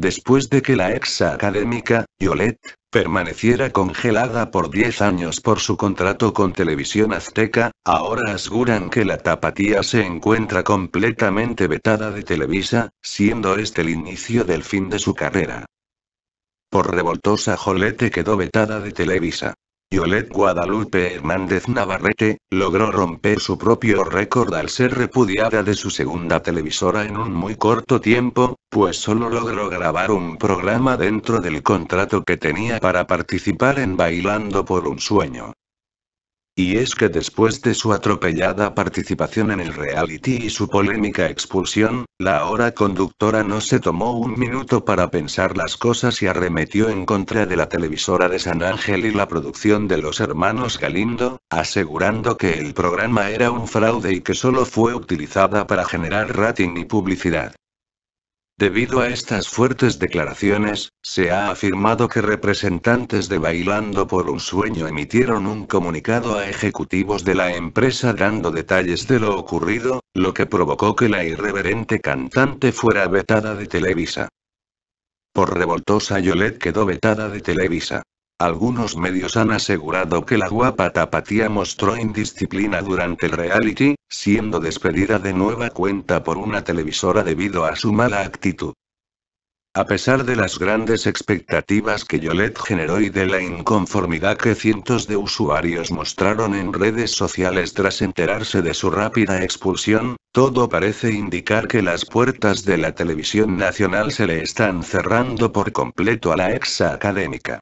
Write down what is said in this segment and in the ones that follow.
después de que la ex académica, Yolette, permaneciera congelada por 10 años por su contrato con Televisión Azteca, ahora aseguran que la tapatía se encuentra completamente vetada de Televisa, siendo este el inicio del fin de su carrera. Por revoltosa Jolete quedó vetada de Televisa. Yolette Guadalupe Hernández Navarrete, logró romper su propio récord al ser repudiada de su segunda televisora en un muy corto tiempo, pues solo logró grabar un programa dentro del contrato que tenía para participar en Bailando por un Sueño. Y es que después de su atropellada participación en el reality y su polémica expulsión, la ahora conductora no se tomó un minuto para pensar las cosas y arremetió en contra de la televisora de San Ángel y la producción de los hermanos Galindo, asegurando que el programa era un fraude y que solo fue utilizada para generar rating y publicidad. Debido a estas fuertes declaraciones, se ha afirmado que representantes de Bailando por un Sueño emitieron un comunicado a ejecutivos de la empresa dando detalles de lo ocurrido, lo que provocó que la irreverente cantante fuera vetada de Televisa. Por revoltosa Yolette quedó vetada de Televisa. Algunos medios han asegurado que la guapa tapatía mostró indisciplina durante el reality, siendo despedida de nueva cuenta por una televisora debido a su mala actitud. A pesar de las grandes expectativas que Yolette generó y de la inconformidad que cientos de usuarios mostraron en redes sociales tras enterarse de su rápida expulsión, todo parece indicar que las puertas de la televisión nacional se le están cerrando por completo a la ex académica.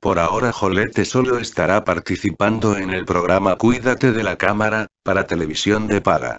Por ahora Jolete solo estará participando en el programa Cuídate de la cámara, para televisión de paga.